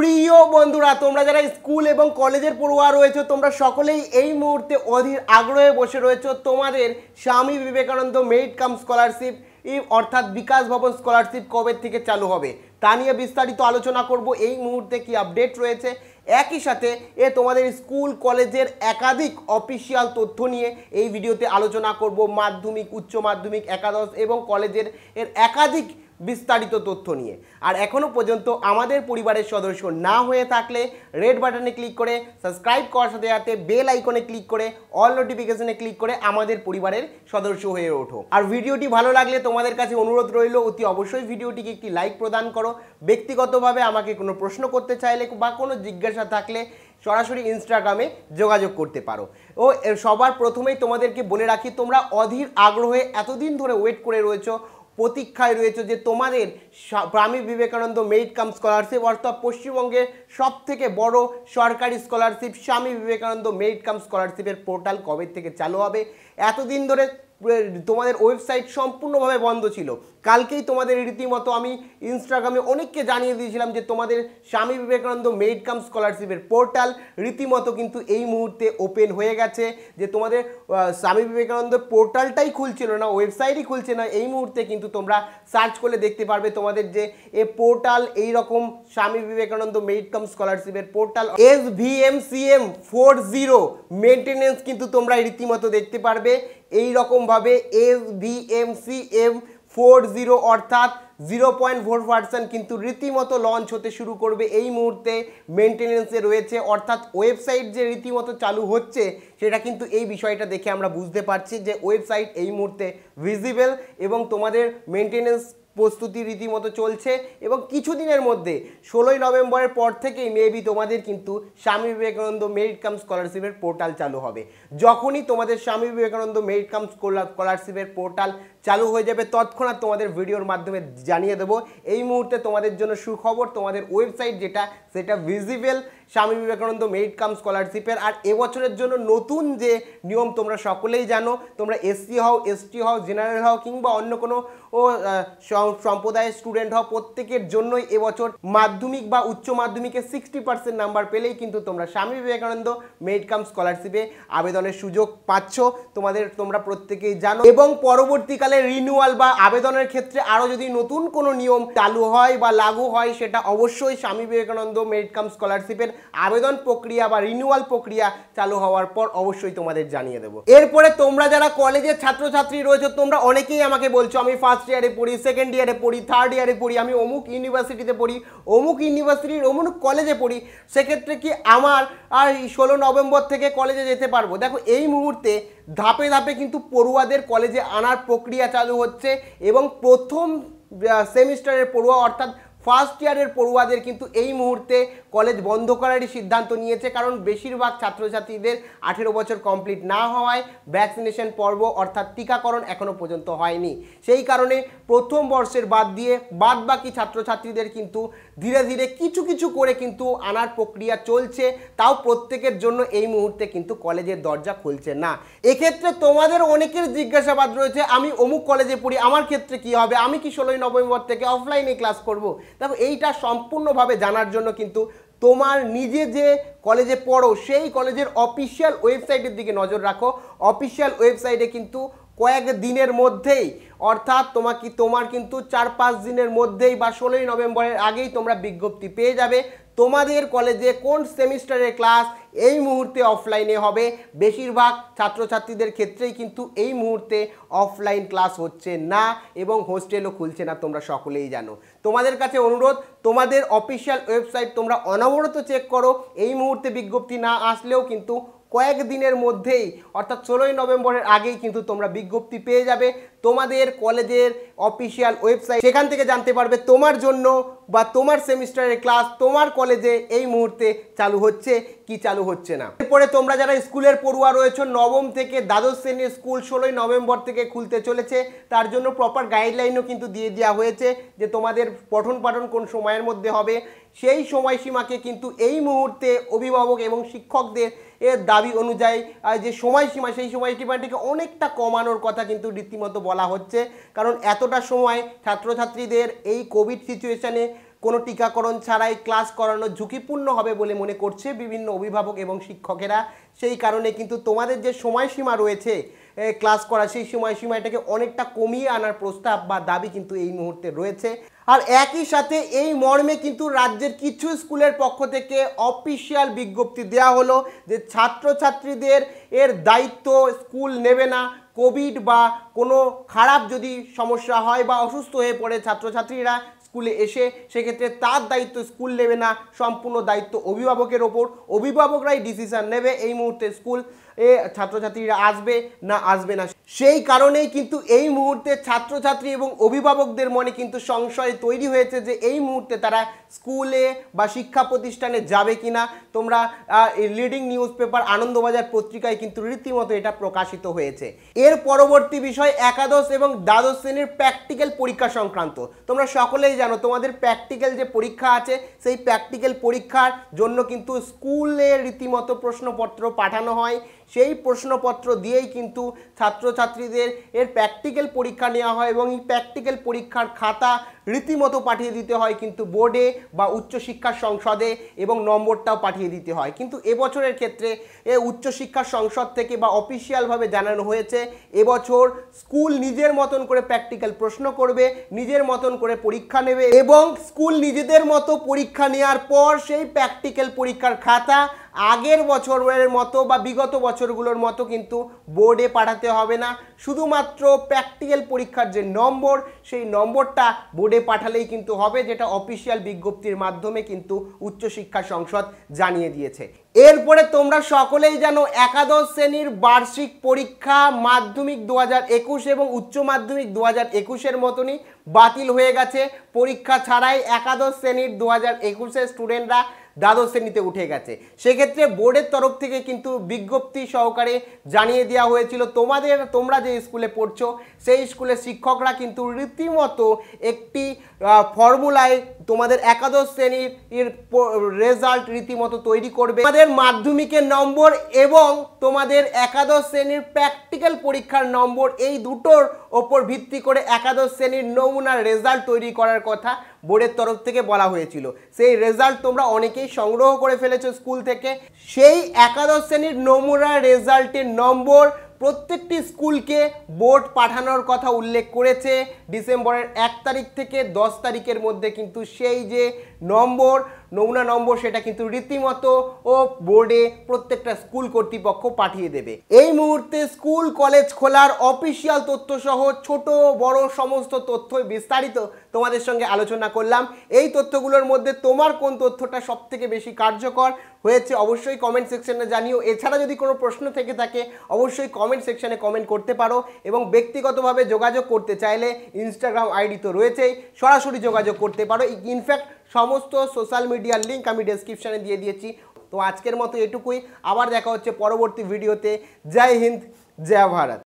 প্রিয় বন্ধুরা তোমরা যারা স্কুল এবং কলেজের পড়ুয়া রয়েছে তোমরা সকলেই এই মুহূর্তে অধীর আগ্রহে বসে রয়েছে তোমাদের স্বামী বিবেকানন্দ মেরিট কাম স্কলারশিপ অর্থাৎ বিকাশ ভবন স্কলারশিপ কবে থেকে চালু হবে তা নিয়ে বিস্তারিত আলোচনা করব এই মুহূর্তে কি আপডেট রয়েছে একই সাথে এ তোমাদের স্কুল কলেজের একাধিক অফিসিয়াল তথ্য নিয়ে এই ভিডিওতে আলোচনা করব মাধ্যমিক উচ্চ মাধ্যমিক একাদশ এবং কলেজের এর একাধিক বিস্তারিত তথ্য নিয়ে আর এখনও পর্যন্ত আমাদের পরিবারের সদস্য না হয়ে থাকলে রেড বাটনে ক্লিক করে সাবস্ক্রাইব করার সাথে সাথে বেল আইকনে ক্লিক করে অল নোটিফিকেশনে ক্লিক করে আমাদের পরিবারের সদস্য হয়ে ওঠো আর ভিডিওটি ভালো লাগলে তোমাদের কাছে অনুরোধ রইল অতি অবশ্যই ভিডিওটিকে একটি লাইক প্রদান করো ব্যক্তিগতভাবে আমাকে কোনো প্রশ্ন করতে চাইলে বা কোনো জিজ্ঞাসা থাকলে সরাসরি ইনস্টাগ্রামে যোগাযোগ করতে পারো ও সবার প্রথমেই তোমাদেরকে বলে রাখি তোমরা অধীর আগ্রহে এতদিন ধরে ওয়েট করে রয়েছো প্রতীক্ষায় রয়েছে যে তোমাদের স্বামী বিবেকানন্দ মেরিট কাম স্কলারশিপ অর্থাৎ পশ্চিমবঙ্গের থেকে বড় সরকারি স্কলারশিপ স্বামী বিবেকানন্দ মেরিট কাম স্কলারশিপের পোর্টাল কবে থেকে চালু হবে এতদিন ধরে তোমাদের ওয়েবসাইট সম্পূর্ণভাবে বন্ধ ছিল কালকেই তোমাদের রীতিমতো আমি ইনস্টাগ্রামে অনেককে জানিয়ে দিয়েছিলাম যে তোমাদের স্বামী বিবেকানন্দ মেড কাম স্কলারশিপের পোর্টাল রীতিমতো কিন্তু এই মুহূর্তে ওপেন হয়ে গেছে যে তোমাদের স্বামী বিবেকানন্দ পোর্টালটাই খুলছিল না ওয়েবসাইটই খুলছে না এই মুহূর্তে কিন্তু তোমরা সার্চ করলে দেখতে পারবে তোমাদের যে এ পোর্টাল এই রকম স্বামী বিবেকানন্দ মেড কাম স্কলারশিপের portal S V M C M four zero maintenance কিন্তু তোমরা রীতিমতো দেখতে পারবে এই রকমভাবে S V M C M four zero অর্থাৎ জিরো পয়েন্ট ফোর পার্সেন্ট কিন্তু রীতিমতো লঞ্চ হতে শুরু করবে এই মুহূর্তে মেনটেনেন্সে রয়েছে অর্থাৎ ওয়েবসাইট যে রীতিমতো চালু হচ্ছে সেটা কিন্তু এই বিষয়টা দেখে আমরা বুঝতে পারছি যে ওয়েবসাইট এই মুহূর্তে ভিজিবেল এবং তোমাদের মেনটেনেন্স প্রস্তুতি রীতিমতো চলছে এবং কিছু দিনের মধ্যে ষোলোই নভেম্বরের পর থেকেই মেবি তোমাদের কিন্তু স্বামী বিবেকানন্দ মেরিট কাম স্কলারশিপের পোর্টাল চালু হবে যখনই তোমাদের স্বামী বিবেকানন্দ মেরিট কাম স্কলারশিপের পোর্টাল চালু হয়ে যাবে তৎক্ষণাৎ তোমাদের ভিডিওর মাধ্যমে জানিয়ে দেবো এই মুহূর্তে তোমাদের জন্য সুখবর তোমাদের ওয়েবসাইট যেটা সেটা ভিজিবেল স্বামী বিবেকানন্দ মেরিট কাম স্কলারশিপের আর এবছরের জন্য নতুন যে নিয়ম তোমরা সকলেই জানো তোমরা এসসি হও এসটি হও জেনারেল হও কিংবা অন্য কোনো ও সম্প্রদায়ের স্টুডেন্ট হও প্রত্যেকের জন্যই এবছর মাধ্যমিক বা উচ্চ মাধ্যমিকে সিক্সটি পার্সেন্ট নাম্বার পেলেই কিন্তু তোমরা স্বামী বিবেকানন্দ মেরিট কাম স্কলারশিপে আবেদনের সুযোগ পাচ্ছ তোমাদের তোমরা প্রত্যেকেই জানো এবং পরবর্তীকালে সালে রিনিউয়াল বা আবেদনের ক্ষেত্রে আরও যদি নতুন কোনো নিয়ম চালু হয় বা লাগু হয় সেটা অবশ্যই স্বামী বিবেকানন্দ মেরিট কাম স্কলারশিপের আবেদন প্রক্রিয়া বা রিনিউয়াল প্রক্রিয়া চালু হওয়ার পর অবশ্যই তোমাদের জানিয়ে দেবো এরপরে তোমরা যারা কলেজের ছাত্রছাত্রী রয়েছে তোমরা অনেকেই আমাকে বলছো আমি ফার্স্ট ইয়ারে পড়ি সেকেন্ড ইয়ারে পড়ি থার্ড ইয়ারে পড়ি আমি অমুক ইউনিভার্সিটিতে পড়ি অমুক ইউনিভার্সিটির অমুক কলেজে পড়ি সেক্ষেত্রে কি আমার আর ষোলো নভেম্বর থেকে কলেজে যেতে পারবো দেখো এই মুহূর্তে ধাপে ধাপে কিন্তু পড়ুয়াদের কলেজে আনার প্রক্রিয়া চালু হচ্ছে এবং প্রথম সেমিস্টারের পড়ুয়া অর্থাৎ ফার্স্ট ইয়ারের পড়ুয়াদের কিন্তু এই মুহূর্তে কলেজ বন্ধ করারই সিদ্ধান্ত নিয়েছে কারণ বেশিরভাগ ছাত্রছাত্রীদের আঠেরো বছর কমপ্লিট না হওয়ায় ভ্যাকসিনেশন পর্ব অর্থাৎ টিকাকরণ এখনও পর্যন্ত হয়নি সেই কারণে প্রথম বর্ষের বাদ দিয়ে বাদ বাকি ছাত্রছাত্রীদের কিন্তু ধীরে ধীরে কিছু কিছু করে কিন্তু আনার প্রক্রিয়া চলছে তাও প্রত্যেকের জন্য এই মুহূর্তে কিন্তু কলেজের দরজা খুলছে না এক্ষেত্রে তোমাদের অনেকের জিজ্ঞাসাবাদ রয়েছে আমি অমুক কলেজে পড়ি আমার ক্ষেত্রে কি হবে আমি কি ষোলোই নভেম্বর থেকে অফলাইনে ক্লাস করব দেখো এইটা সম্পূর্ণভাবে জানার জন্য কিন্তু তোমার নিজে যে কলেজে পড়ো সেই কলেজের অফিসিয়াল ওয়েবসাইটের দিকে নজর রাখো অফিসিয়াল ওয়েবসাইটে কিন্তু কয়েক দিনের মধ্যেই অর্থাৎ কি তোমার কিন্তু চার পাঁচ দিনের মধ্যেই বা ষোলোই নভেম্বরের আগেই তোমরা বিজ্ঞপ্তি পেয়ে যাবে তোমাদের কলেজে কোন সেমিস্টারের ক্লাস এই মুহূর্তে অফলাইনে হবে বেশিরভাগ ছাত্রছাত্রীদের ক্ষেত্রেই কিন্তু এই মুহূর্তে অফলাইন ক্লাস হচ্ছে না এবং হোস্টেলও খুলছে না তোমরা সকলেই জানো তোমাদের কাছে অনুরোধ তোমাদের অফিসিয়াল ওয়েবসাইট তোমরা অনবরত চেক করো এই মুহূর্তে বিজ্ঞপ্তি না আসলেও কিন্তু কয়েকদিনের মধ্যেই অর্থাৎ ষোলোই নভেম্বরের আগেই কিন্তু তোমরা বিজ্ঞপ্তি পেয়ে যাবে তোমাদের কলেজের অফিসিয়াল ওয়েবসাইট সেখান থেকে জানতে পারবে তোমার জন্য বা তোমার সেমিস্টারের ক্লাস তোমার কলেজে এই মুহূর্তে চালু হচ্ছে কি চালু হচ্ছে না এরপরে তোমরা যারা স্কুলের পড়ুয়া রয়েছে নবম থেকে দ্বাদশ শ্রেণীর স্কুল ষোলোই নভেম্বর থেকে খুলতে চলেছে তার জন্য প্রপার গাইডলাইনও কিন্তু দিয়ে দেওয়া হয়েছে যে তোমাদের পঠন পাঠন কোন সময়ের মধ্যে হবে সেই সময়সীমাকে কিন্তু এই মুহূর্তে অভিভাবক এবং শিক্ষকদের এর দাবি অনুযায়ী যে সময়সীমা সেই সময়সীমাটিকে অনেকটা কমানোর কথা কিন্তু রীতিমতো বলা হচ্ছে কারণ এতটা সময় ছাত্রছাত্রীদের এই কোভিড সিচুয়েশানে কোনো টিকাকরণ ছাড়াই ক্লাস করানো ঝুঁকিপূর্ণ হবে বলে মনে করছে বিভিন্ন অভিভাবক এবং শিক্ষকেরা সেই কারণে কিন্তু তোমাদের যে সময়সীমা রয়েছে ক্লাস করা সেই সময়সীমাটাকে অনেকটা কমিয়ে আনার প্রস্তাব বা দাবি কিন্তু এই মুহূর্তে রয়েছে আর একই সাথে এই মর্মে কিন্তু রাজ্যের কিছু স্কুলের পক্ষ থেকে অফিসিয়াল বিজ্ঞপ্তি দেওয়া হলো যে ছাত্রছাত্রীদের এর দায়িত্ব স্কুল নেবে না কোভিড বা কোনো খারাপ যদি সমস্যা হয় বা অসুস্থ হয়ে পড়ে ছাত্রছাত্রীরা স্কুলে এসে সেক্ষেত্রে তার দায়িত্ব স্কুল নেবে না সম্পূর্ণ দায়িত্ব অভিভাবকের ওপর অভিভাবকরাই ডিসিশান নেবে এই মুহূর্তে স্কুল এ ছাত্রছাত্রীরা আসবে না আসবে না সেই কারণেই কিন্তু এই মুহূর্তে ছাত্রছাত্রী এবং অভিভাবকদের মনে কিন্তু সংশয় তৈরি হয়েছে যে এই মুহূর্তে তারা স্কুলে বা শিক্ষা প্রতিষ্ঠানে যাবে কি না তোমরা লিডিং নিউজ পেপার আনন্দবাজার পত্রিকায় কিন্তু রীতিমতো এটা প্রকাশিত হয়েছে এর পরবর্তী বিষয় একাদশ এবং দ্বাদশ শ্রেণীর প্র্যাকটিক্যাল পরীক্ষা সংক্রান্ত তোমরা সকলেই জানো তোমাদের প্র্যাকটিক্যাল যে পরীক্ষা আছে সেই প্র্যাকটিক্যাল পরীক্ষার জন্য কিন্তু স্কুলে রীতিমতো প্রশ্নপত্র পাঠানো হয় সেই প্রশ্নপত্র দিয়েই কিন্তু ছাত্রছাত্রীদের এর প্র্যাকটিক্যাল পরীক্ষা নেওয়া হয় এবং এই প্র্যাকটিক্যাল পরীক্ষার খাতা রীতিমতো পাঠিয়ে দিতে হয় কিন্তু বোর্ডে বা উচ্চশিক্ষার সংসদে এবং নম্বরটাও পাঠিয়ে দিতে হয় কিন্তু এবছরের ক্ষেত্রে এ উচ্চশিক্ষার সংসদ থেকে বা অফিসিয়ালভাবে জানানো হয়েছে এবছর স্কুল নিজের মতন করে প্র্যাকটিক্যাল প্রশ্ন করবে নিজের মতন করে পরীক্ষা নেবে এবং স্কুল নিজেদের মতো পরীক্ষা নেওয়ার পর সেই প্র্যাকটিক্যাল পরীক্ষার খাতা আগের বছরের মতো বা বিগত বছরগুলোর মতো কিন্তু বোর্ডে পাঠাতে হবে না শুধুমাত্র প্র্যাকটিক্যাল পরীক্ষার যে নম্বর সেই নম্বরটা বোর্ডে পাঠালেই কিন্তু হবে যেটা অফিসিয়াল বিজ্ঞপ্তির মাধ্যমে কিন্তু উচ্চশিক্ষা সংসদ জানিয়ে দিয়েছে এরপরে তোমরা সকলেই জানো একাদশ শ্রেণীর বার্ষিক পরীক্ষা মাধ্যমিক দু হাজার একুশ এবং উচ্চ মাধ্যমিক দু হাজার একুশের মতনই বাতিল হয়ে গেছে পরীক্ষা ছাড়াই একাদশ শ্রেণীর দু হাজার একুশের স্টুডেন্টরা দ্বাদশ শ্রেণীতে উঠে গেছে সেক্ষেত্রে বোর্ডের তরফ থেকে কিন্তু বিজ্ঞপ্তি সহকারে জানিয়ে দেওয়া হয়েছিল তোমাদের তোমরা যে স্কুলে পড়ছো সেই স্কুলের শিক্ষকরা কিন্তু রীতিমতো একটি ফর্মুলায় তোমাদের একাদশ শ্রেণীর রেজাল্ট রীতিমতো তৈরি করবে তোমাদের মাধ্যমিকের নম্বর এবং তোমাদের একাদশ শ্রেণীর প্র্যাকটিক্যাল পরীক্ষার নম্বর এই দুটোর ওপর ভিত্তি করে একাদশ শ্রেণীর নমুনার রেজাল্ট তৈরি করার কথা বোর্ডের তরফ থেকে বলা হয়েছিল সেই রেজাল্ট তোমরা অনেকেই সংগ্রহ করে ফেলেছো স্কুল থেকে সেই একাদশ শ্রেণীর নমুনা রেজাল্টের নম্বর প্রত্যেকটি স্কুলকে বোর্ড পাঠানোর কথা উল্লেখ করেছে ডিসেম্বরের এক তারিখ থেকে দশ তারিখের মধ্যে কিন্তু সেই যে নম্বর নমুনা নম্বর সেটা কিন্তু রীতিমতো ও বোর্ডে প্রত্যেকটা স্কুল কর্তৃপক্ষ পাঠিয়ে দেবে এই মুহূর্তে স্কুল কলেজ খোলার অফিসিয়াল তথ্য সহ ছোট বড় সমস্ত তথ্য বিস্তারিত তোমাদের সঙ্গে আলোচনা করলাম এই তথ্যগুলোর মধ্যে তোমার কোন তথ্যটা সব থেকে বেশি কার্যকর হয়েছে অবশ্যই কমেন্ট সেকশনে জানিও এছাড়া যদি কোনো প্রশ্ন থেকে থাকে অবশ্যই কমেন্ট সেকশনে কমেন্ট করতে পারো এবং ব্যক্তিগতভাবে যোগাযোগ করতে চাইলে ইনস্টাগ্রাম আইডি তো রয়েছেই সরাসরি যোগাযোগ করতে পারো ইনফ্যাক্ট সমস্ত সোশ্যাল মিডিয়ার লিঙ্ক আমি ডেসক্রিপশানে দিয়ে দিয়েছি তো আজকের মতো এটুকুই আবার দেখা হচ্ছে পরবর্তী ভিডিওতে জয় হিন্দ জয় ভারত